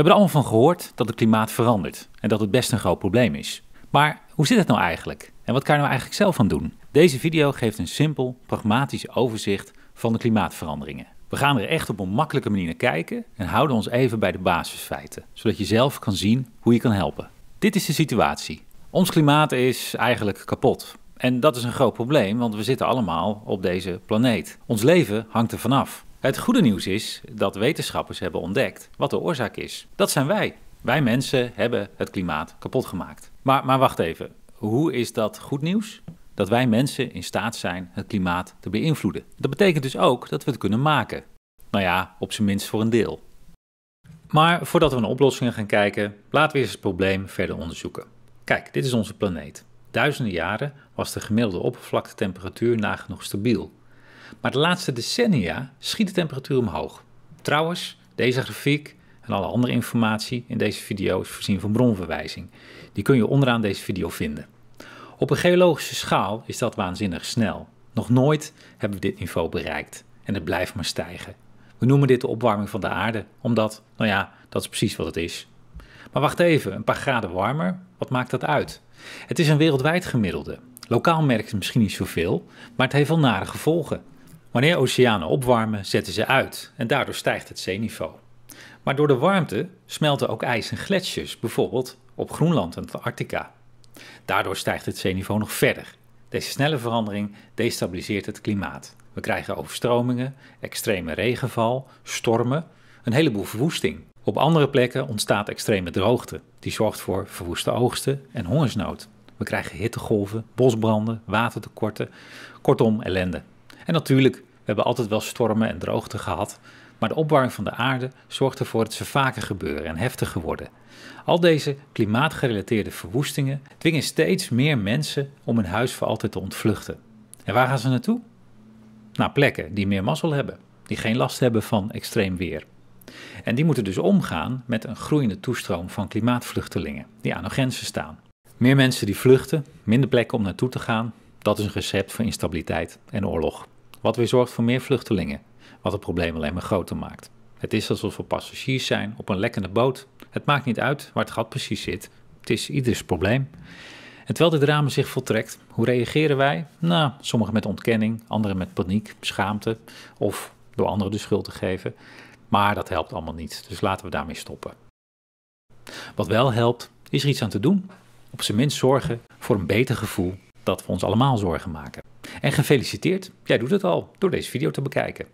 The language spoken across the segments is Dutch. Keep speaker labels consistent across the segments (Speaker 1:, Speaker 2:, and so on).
Speaker 1: We hebben er allemaal van gehoord dat het klimaat verandert en dat het best een groot probleem is. Maar hoe zit het nou eigenlijk? En wat kan je nou eigenlijk zelf aan doen? Deze video geeft een simpel, pragmatisch overzicht van de klimaatveranderingen. We gaan er echt op een makkelijke manier naar kijken en houden ons even bij de basisfeiten, zodat je zelf kan zien hoe je kan helpen. Dit is de situatie. Ons klimaat is eigenlijk kapot. En dat is een groot probleem, want we zitten allemaal op deze planeet. Ons leven hangt er vanaf. Het goede nieuws is dat wetenschappers hebben ontdekt wat de oorzaak is. Dat zijn wij. Wij mensen hebben het klimaat kapot gemaakt. Maar, maar wacht even, hoe is dat goed nieuws? Dat wij mensen in staat zijn het klimaat te beïnvloeden. Dat betekent dus ook dat we het kunnen maken. Nou ja, op zijn minst voor een deel. Maar voordat we naar oplossingen gaan kijken, laten we eerst het probleem verder onderzoeken. Kijk, dit is onze planeet. Duizenden jaren was de gemiddelde oppervlaktetemperatuur nagenoeg stabiel. Maar de laatste decennia schiet de temperatuur omhoog. Trouwens, deze grafiek en alle andere informatie in deze video is voorzien van bronverwijzing. Die kun je onderaan deze video vinden. Op een geologische schaal is dat waanzinnig snel. Nog nooit hebben we dit niveau bereikt en het blijft maar stijgen. We noemen dit de opwarming van de aarde, omdat, nou ja, dat is precies wat het is. Maar wacht even, een paar graden warmer, wat maakt dat uit? Het is een wereldwijd gemiddelde. Lokaal merkt het misschien niet zoveel, maar het heeft wel nare gevolgen. Wanneer oceanen opwarmen, zetten ze uit en daardoor stijgt het zeeniveau. Maar door de warmte smelten ook ijs en gletsjers, bijvoorbeeld op Groenland en Antarctica. Daardoor stijgt het zeeniveau nog verder. Deze snelle verandering destabiliseert het klimaat. We krijgen overstromingen, extreme regenval, stormen, een heleboel verwoesting. Op andere plekken ontstaat extreme droogte. Die zorgt voor verwoeste oogsten en hongersnood. We krijgen hittegolven, bosbranden, watertekorten, kortom ellende. En natuurlijk, we hebben altijd wel stormen en droogte gehad, maar de opwarming van de aarde zorgt ervoor dat ze vaker gebeuren en heftiger worden. Al deze klimaatgerelateerde verwoestingen dwingen steeds meer mensen om hun huis voor altijd te ontvluchten. En waar gaan ze naartoe? Naar plekken die meer mazzel hebben, die geen last hebben van extreem weer. En die moeten dus omgaan met een groeiende toestroom van klimaatvluchtelingen die aan hun grenzen staan. Meer mensen die vluchten, minder plekken om naartoe te gaan, dat is een recept voor instabiliteit en oorlog. Wat weer zorgt voor meer vluchtelingen, wat het probleem alleen maar groter maakt. Het is alsof we passagiers zijn op een lekkende boot. Het maakt niet uit waar het gat precies zit. Het is ieders probleem. En terwijl dit drama zich voltrekt, hoe reageren wij? Nou, sommigen met ontkenning, anderen met paniek, schaamte of door anderen de schuld te geven. Maar dat helpt allemaal niet, dus laten we daarmee stoppen. Wat wel helpt, is er iets aan te doen. Op zijn minst zorgen voor een beter gevoel dat we ons allemaal zorgen maken. En gefeliciteerd, jij doet het al door deze video te bekijken.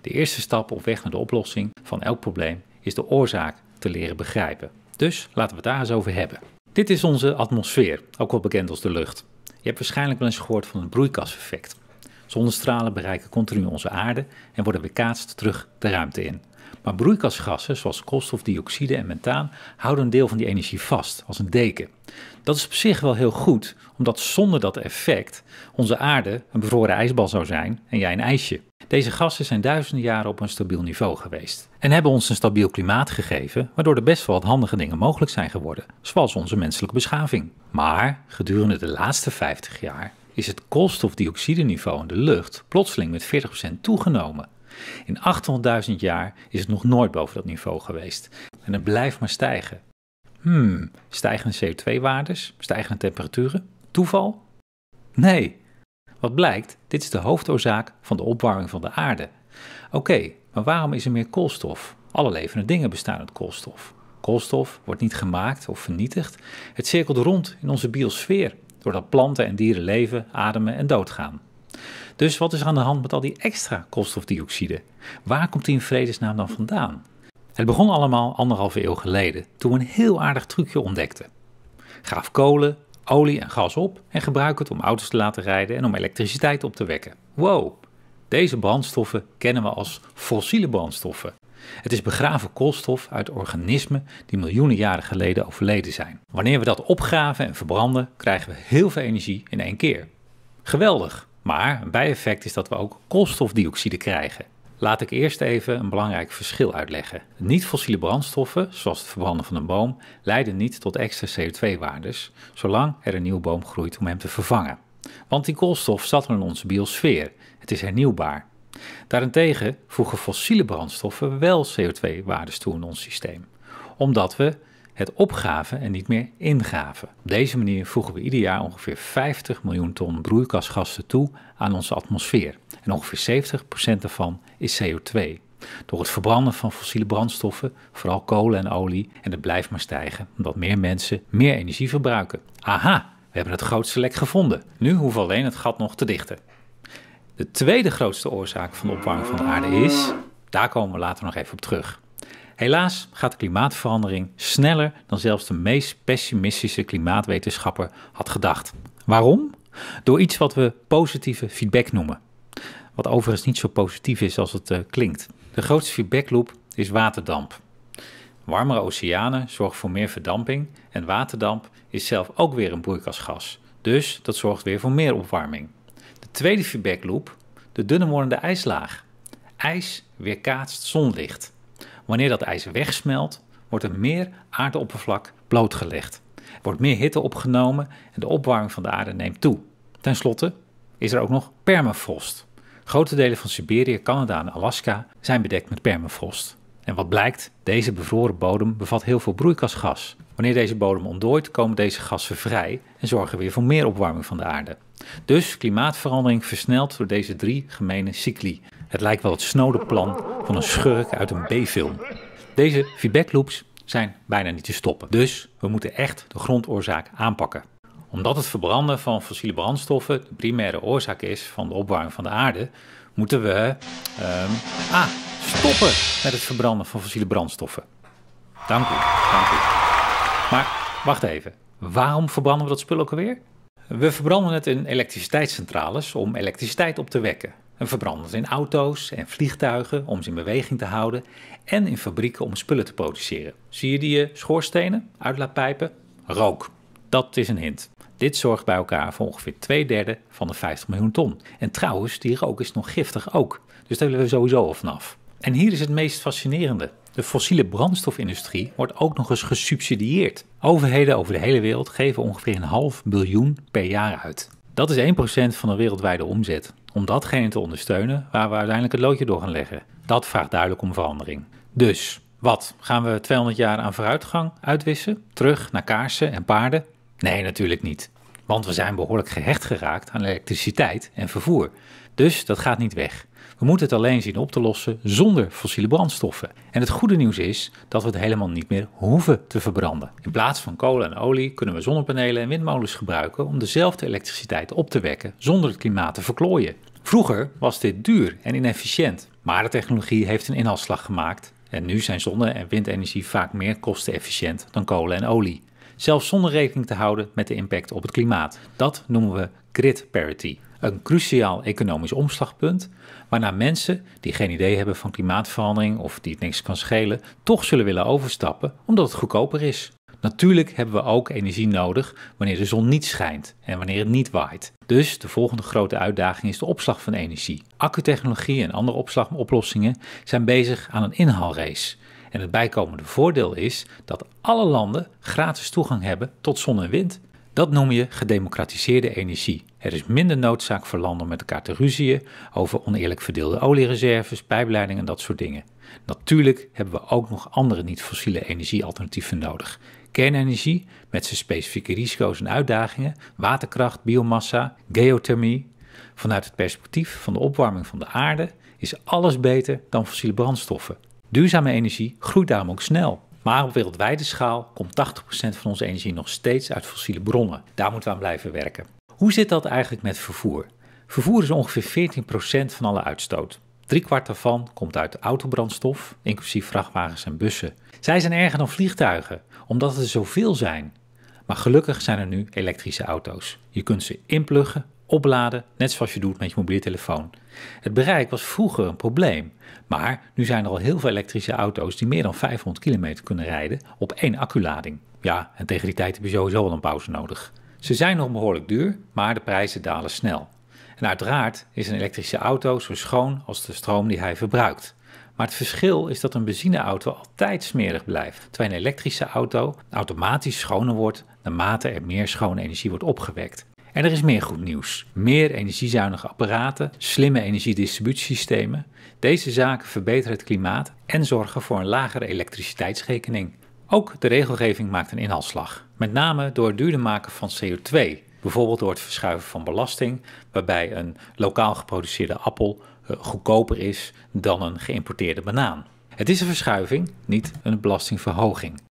Speaker 1: De eerste stap op weg naar de oplossing van elk probleem is de oorzaak te leren begrijpen. Dus laten we het daar eens over hebben. Dit is onze atmosfeer, ook wel bekend als de lucht. Je hebt waarschijnlijk wel eens gehoord van het broeikaseffect. Zonnestralen bereiken continu onze aarde en worden weerkaatst terug de ruimte in. Maar broeikasgassen, zoals koolstofdioxide en methaan, houden een deel van die energie vast, als een deken. Dat is op zich wel heel goed, omdat zonder dat effect onze aarde een bevroren ijsbal zou zijn en jij een ijsje. Deze gassen zijn duizenden jaren op een stabiel niveau geweest en hebben ons een stabiel klimaat gegeven, waardoor er best wel wat handige dingen mogelijk zijn geworden, zoals onze menselijke beschaving. Maar gedurende de laatste 50 jaar is het koolstofdioxideniveau in de lucht plotseling met 40% toegenomen. In 800.000 jaar is het nog nooit boven dat niveau geweest. En het blijft maar stijgen. Hmm, stijgende CO2-waardes, stijgende temperaturen, toeval? Nee. Wat blijkt, dit is de hoofdoorzaak van de opwarming van de aarde. Oké, maar waarom is er meer koolstof? Alle levende dingen bestaan uit koolstof. Koolstof wordt niet gemaakt of vernietigd. Het cirkelt rond in onze biosfeer, doordat planten en dieren leven, ademen en doodgaan. Dus wat is er aan de hand met al die extra koolstofdioxide? Waar komt die in vredesnaam dan vandaan? Het begon allemaal anderhalve eeuw geleden, toen we een heel aardig trucje ontdekten. Graaf kolen, olie en gas op en gebruik het om auto's te laten rijden en om elektriciteit op te wekken. Wow, deze brandstoffen kennen we als fossiele brandstoffen. Het is begraven koolstof uit organismen die miljoenen jaren geleden overleden zijn. Wanneer we dat opgraven en verbranden, krijgen we heel veel energie in één keer. Geweldig! Maar een bijeffect is dat we ook koolstofdioxide krijgen. Laat ik eerst even een belangrijk verschil uitleggen. Niet-fossiele brandstoffen, zoals het verbranden van een boom, leiden niet tot extra CO2-waardes, zolang er een nieuwe boom groeit om hem te vervangen. Want die koolstof zat er in onze biosfeer. Het is hernieuwbaar. Daarentegen voegen fossiele brandstoffen wel CO2-waardes toe in ons systeem, omdat we het opgaven en niet meer ingaven. Op deze manier voegen we ieder jaar ongeveer 50 miljoen ton broeikasgassen toe aan onze atmosfeer. En ongeveer 70% daarvan is CO2. Door het verbranden van fossiele brandstoffen, vooral kolen en olie, en het blijft maar stijgen omdat meer mensen meer energie verbruiken. Aha, we hebben het grootste lek gevonden. Nu hoeven we alleen het gat nog te dichten. De tweede grootste oorzaak van de opwarming van de aarde is, daar komen we later nog even op terug, Helaas gaat de klimaatverandering sneller dan zelfs de meest pessimistische klimaatwetenschapper had gedacht. Waarom? Door iets wat we positieve feedback noemen. Wat overigens niet zo positief is als het eh, klinkt. De grootste feedbackloop is waterdamp. Warmere oceanen zorgen voor meer verdamping en waterdamp is zelf ook weer een broeikasgas. Dus dat zorgt weer voor meer opwarming. De tweede feedbackloop, de dunner wordende ijslaag. IJs weerkaatst zonlicht. Wanneer dat ijs wegsmelt, wordt er meer aardeoppervlak blootgelegd. Er wordt meer hitte opgenomen en de opwarming van de aarde neemt toe. Ten slotte is er ook nog permafrost. Grote delen van Siberië, Canada en Alaska zijn bedekt met permafrost. En wat blijkt, deze bevroren bodem bevat heel veel broeikasgas. Wanneer deze bodem ontdooit, komen deze gassen vrij en zorgen weer voor meer opwarming van de aarde. Dus klimaatverandering versneld door deze drie gemene cycli. Het lijkt wel het snode plan van een schurk uit een B-film. Deze feedback loops zijn bijna niet te stoppen. Dus we moeten echt de grondoorzaak aanpakken. Omdat het verbranden van fossiele brandstoffen de primaire oorzaak is van de opwarming van de aarde, moeten we um, ah, stoppen met het verbranden van fossiele brandstoffen. Dank u, dank u. Maar wacht even, waarom verbranden we dat spul ook alweer? We verbranden het in elektriciteitscentrales om elektriciteit op te wekken. We verbranden het in auto's en vliegtuigen om ze in beweging te houden en in fabrieken om spullen te produceren. Zie je die eh, schoorstenen, uitlaatpijpen? Rook. Dat is een hint. Dit zorgt bij elkaar voor ongeveer twee derde van de 50 miljoen ton. En trouwens, die rook is nog giftig ook. Dus daar willen we sowieso al vanaf. En hier is het meest fascinerende. De fossiele brandstofindustrie wordt ook nog eens gesubsidieerd. Overheden over de hele wereld geven ongeveer een half biljoen per jaar uit. Dat is 1% van de wereldwijde omzet. Om datgene te ondersteunen waar we uiteindelijk het loodje door gaan leggen. Dat vraagt duidelijk om verandering. Dus, wat? Gaan we 200 jaar aan vooruitgang uitwissen? Terug naar kaarsen en paarden? Nee, natuurlijk niet. Want we zijn behoorlijk gehecht geraakt aan elektriciteit en vervoer. Dus dat gaat niet weg. We moeten het alleen zien op te lossen zonder fossiele brandstoffen. En het goede nieuws is dat we het helemaal niet meer hoeven te verbranden. In plaats van kolen en olie kunnen we zonnepanelen en windmolens gebruiken om dezelfde elektriciteit op te wekken zonder het klimaat te verklooien. Vroeger was dit duur en inefficiënt, maar de technologie heeft een inhaalslag gemaakt en nu zijn zonne- en windenergie vaak meer kostenefficiënt dan kolen en olie. Zelfs zonder rekening te houden met de impact op het klimaat. Dat noemen we grid parity. Een cruciaal economisch omslagpunt waarna mensen die geen idee hebben van klimaatverandering of die het niks kan schelen, toch zullen willen overstappen omdat het goedkoper is. Natuurlijk hebben we ook energie nodig wanneer de zon niet schijnt en wanneer het niet waait. Dus de volgende grote uitdaging is de opslag van energie. Accutechnologie en andere opslagoplossingen zijn bezig aan een inhaalrace. En het bijkomende voordeel is dat alle landen gratis toegang hebben tot zon en wind. Dat noem je gedemocratiseerde energie. Er is minder noodzaak voor landen om met elkaar te ruzieën over oneerlijk verdeelde oliereserves, pijpleidingen en dat soort dingen. Natuurlijk hebben we ook nog andere niet-fossiele energiealternatieven nodig. Kernenergie met zijn specifieke risico's en uitdagingen, waterkracht, biomassa, geothermie. Vanuit het perspectief van de opwarming van de aarde is alles beter dan fossiele brandstoffen. Duurzame energie groeit daarom ook snel. Maar op wereldwijde schaal komt 80% van onze energie nog steeds uit fossiele bronnen. Daar moeten we aan blijven werken. Hoe zit dat eigenlijk met vervoer? Vervoer is ongeveer 14% van alle uitstoot. kwart daarvan komt uit autobrandstof, inclusief vrachtwagens en bussen. Zij zijn erger dan vliegtuigen, omdat er zoveel zijn. Maar gelukkig zijn er nu elektrische auto's. Je kunt ze inpluggen Opladen, net zoals je doet met je mobiele telefoon. Het bereik was vroeger een probleem, maar nu zijn er al heel veel elektrische auto's die meer dan 500 kilometer kunnen rijden op één acculading. Ja, en tegen die tijd heb je sowieso al een pauze nodig. Ze zijn nog behoorlijk duur, maar de prijzen dalen snel. En uiteraard is een elektrische auto zo schoon als de stroom die hij verbruikt. Maar het verschil is dat een benzineauto altijd smerig blijft, terwijl een elektrische auto automatisch schoner wordt naarmate er meer schone energie wordt opgewekt. En er is meer goed nieuws. Meer energiezuinige apparaten, slimme energiedistributiesystemen. Deze zaken verbeteren het klimaat en zorgen voor een lagere elektriciteitsrekening. Ook de regelgeving maakt een inhaalslag, met name door het duurder maken van CO2, bijvoorbeeld door het verschuiven van belasting, waarbij een lokaal geproduceerde appel eh, goedkoper is dan een geïmporteerde banaan. Het is een verschuiving, niet een belastingverhoging.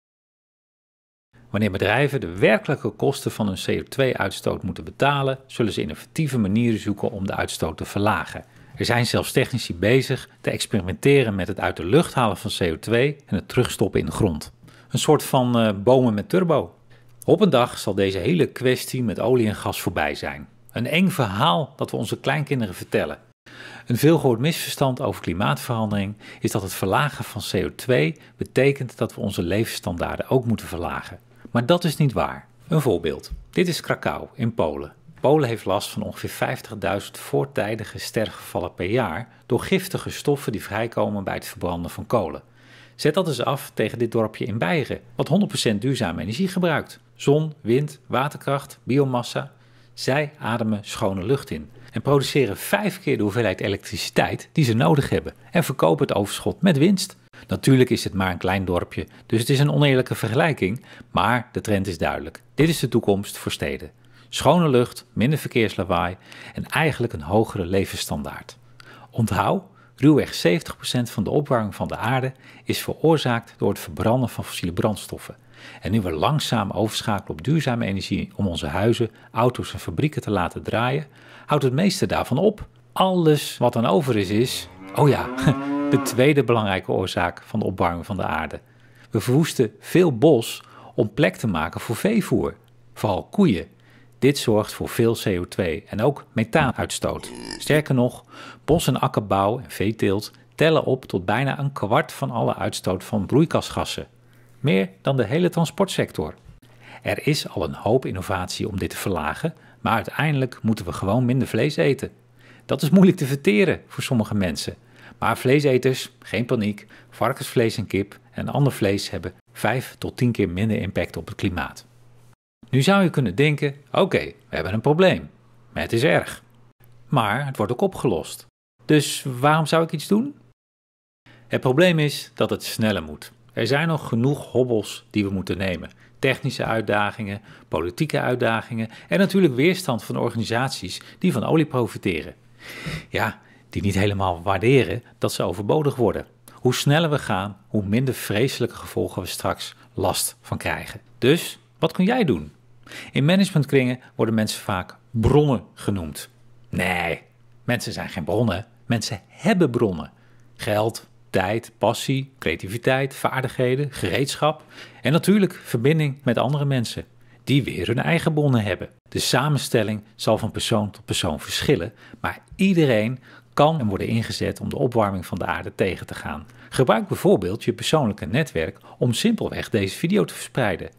Speaker 1: Wanneer bedrijven de werkelijke kosten van hun CO2-uitstoot moeten betalen, zullen ze innovatieve manieren zoeken om de uitstoot te verlagen. Er zijn zelfs technici bezig te experimenteren met het uit de lucht halen van CO2 en het terugstoppen in de grond. Een soort van eh, bomen met turbo. Op een dag zal deze hele kwestie met olie en gas voorbij zijn. Een eng verhaal dat we onze kleinkinderen vertellen. Een veelgehoord misverstand over klimaatverandering is dat het verlagen van CO2 betekent dat we onze levensstandaarden ook moeten verlagen. Maar dat is niet waar. Een voorbeeld. Dit is Krakau in Polen. Polen heeft last van ongeveer 50.000 voortijdige sterfgevallen per jaar door giftige stoffen die vrijkomen bij het verbranden van kolen. Zet dat eens af tegen dit dorpje in Beieren, wat 100% duurzame energie gebruikt. Zon, wind, waterkracht, biomassa. Zij ademen schone lucht in en produceren vijf keer de hoeveelheid elektriciteit die ze nodig hebben en verkopen het overschot met winst. Natuurlijk is het maar een klein dorpje, dus het is een oneerlijke vergelijking, maar de trend is duidelijk. Dit is de toekomst voor steden. Schone lucht, minder verkeerslawaai en eigenlijk een hogere levensstandaard. Onthoud, ruwweg 70% van de opwarming van de aarde is veroorzaakt door het verbranden van fossiele brandstoffen. En nu we langzaam overschakelen op duurzame energie om onze huizen, auto's en fabrieken te laten draaien, houdt het meeste daarvan op. Alles wat dan over is, is. Oh ja. de tweede belangrijke oorzaak van de opwarming van de aarde. We verwoesten veel bos om plek te maken voor veevoer, vooral koeien. Dit zorgt voor veel CO2 en ook methaanuitstoot. Sterker nog, bos- en akkerbouw en veeteelt tellen op tot bijna een kwart van alle uitstoot van broeikasgassen. Meer dan de hele transportsector. Er is al een hoop innovatie om dit te verlagen, maar uiteindelijk moeten we gewoon minder vlees eten. Dat is moeilijk te verteren voor sommige mensen. Maar vleeseters, geen paniek, varkensvlees en kip en ander vlees hebben 5 tot 10 keer minder impact op het klimaat. Nu zou je kunnen denken: oké, we hebben een probleem. Het is erg. Maar het wordt ook opgelost. Dus waarom zou ik iets doen? Het probleem is dat het sneller moet. Er zijn nog genoeg hobbels die we moeten nemen. Technische uitdagingen, politieke uitdagingen en natuurlijk weerstand van organisaties die van olie profiteren. Ja, die niet helemaal waarderen, dat ze overbodig worden. Hoe sneller we gaan, hoe minder vreselijke gevolgen we straks last van krijgen. Dus wat kun jij doen? In managementkringen worden mensen vaak bronnen genoemd. Nee, mensen zijn geen bronnen. Mensen hebben bronnen. Geld, tijd, passie, creativiteit, vaardigheden, gereedschap en natuurlijk verbinding met andere mensen die weer hun eigen bronnen hebben. De samenstelling zal van persoon tot persoon verschillen, maar iedereen kan en worden ingezet om de opwarming van de aarde tegen te gaan. Gebruik bijvoorbeeld je persoonlijke netwerk om simpelweg deze video te verspreiden.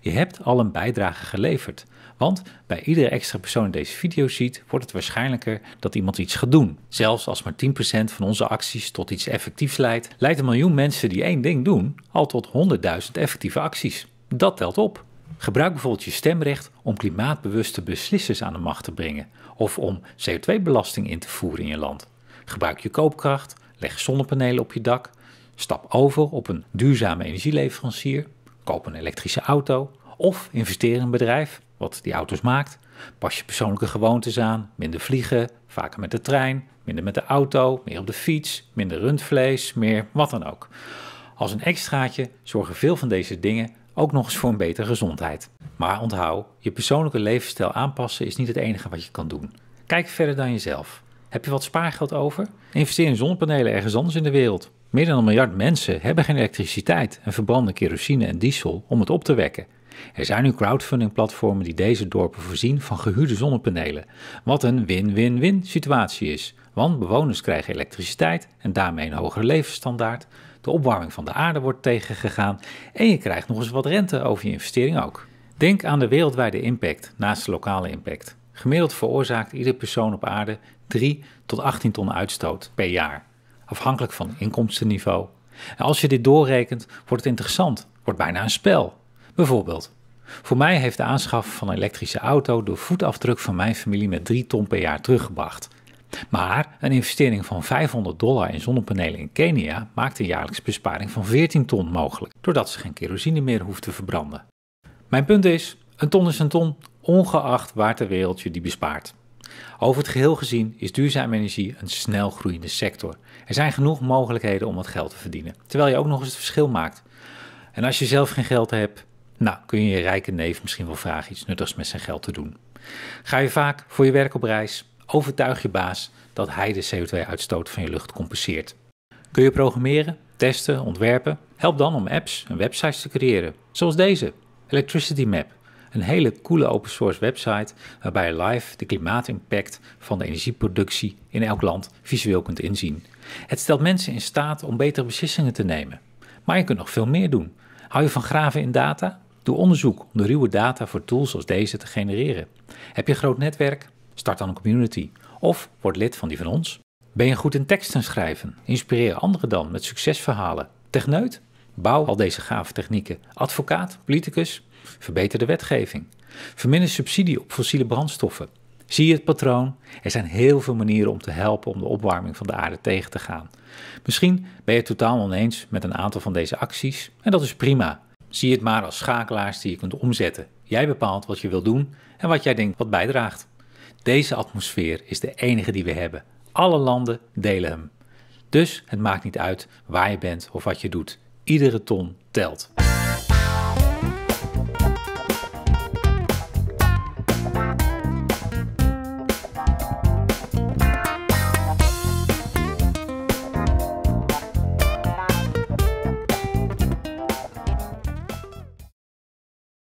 Speaker 1: Je hebt al een bijdrage geleverd, want bij iedere extra persoon die deze video ziet, wordt het waarschijnlijker dat iemand iets gaat doen. Zelfs als maar 10% van onze acties tot iets effectiefs leidt, leidt een miljoen mensen die één ding doen al tot 100.000 effectieve acties. Dat telt op. Gebruik bijvoorbeeld je stemrecht om klimaatbewuste beslissers aan de macht te brengen of om CO2-belasting in te voeren in je land. Gebruik je koopkracht, leg zonnepanelen op je dak, stap over op een duurzame energieleverancier, koop een elektrische auto of investeer in een bedrijf wat die auto's maakt. Pas je persoonlijke gewoontes aan, minder vliegen, vaker met de trein, minder met de auto, meer op de fiets, minder rundvlees, meer wat dan ook. Als een extraatje zorgen veel van deze dingen ook nog eens voor een betere gezondheid. Maar onthoud, je persoonlijke levensstijl aanpassen is niet het enige wat je kan doen. Kijk verder dan jezelf. Heb je wat spaargeld over? Investeer in zonnepanelen ergens anders in de wereld. Meer dan een miljard mensen hebben geen elektriciteit en verbranden kerosine en diesel om het op te wekken. Er zijn nu crowdfunding-platformen die deze dorpen voorzien van gehuurde zonnepanelen. Wat een win-win-win situatie is, want bewoners krijgen elektriciteit en daarmee een hogere levensstandaard, de opwarming van de aarde wordt tegengegaan en je krijgt nog eens wat rente over je investering ook. Denk aan de wereldwijde impact naast de lokale impact. Gemiddeld veroorzaakt iedere persoon op aarde 3 tot 18 ton uitstoot per jaar, afhankelijk van inkomstenniveau. En als je dit doorrekent, wordt het interessant, wordt bijna een spel. Bijvoorbeeld, voor mij heeft de aanschaf van een elektrische auto de voetafdruk van mijn familie met 3 ton per jaar teruggebracht. Maar een investering van 500 dollar in zonnepanelen in Kenia maakt een jaarlijks besparing van 14 ton mogelijk, doordat ze geen kerosine meer hoeft te verbranden. Mijn punt is: een ton is een ton, ongeacht waar ter wereld je die bespaart. Over het geheel gezien is duurzame energie een snel groeiende sector. Er zijn genoeg mogelijkheden om wat geld te verdienen, terwijl je ook nog eens het verschil maakt. En als je zelf geen geld hebt, nou kun je je rijke neef misschien wel vragen iets nuttigs met zijn geld te doen. Ga je vaak voor je werk op reis? Overtuig je baas dat hij de CO2-uitstoot van je lucht compenseert. Kun je programmeren, testen, ontwerpen? Help dan om apps en websites te creëren, zoals deze, Electricity Map. Een hele coole open source website waarbij je live de klimaatimpact van de energieproductie in elk land visueel kunt inzien. Het stelt mensen in staat om betere beslissingen te nemen. Maar je kunt nog veel meer doen. Hou je van graven in data? Doe onderzoek om de ruwe data voor tools als deze te genereren. Heb je een groot netwerk? Start dan een community of word lid van die van ons. Ben je goed in teksten schrijven? Inspireer anderen dan met succesverhalen. Techneut? Bouw al deze gave technieken. Advocaat, politicus? Verbeter de wetgeving. Verminder subsidie op fossiele brandstoffen. Zie je het patroon? Er zijn heel veel manieren om te helpen om de opwarming van de aarde tegen te gaan. Misschien ben je het totaal oneens met een aantal van deze acties en dat is prima. Zie het maar als schakelaars die je kunt omzetten. Jij bepaalt wat je wil doen en wat jij denkt wat bijdraagt. Deze atmosfeer is de enige die we hebben. Alle landen delen hem. Dus het maakt niet uit waar je bent of wat je doet. Iedere ton telt.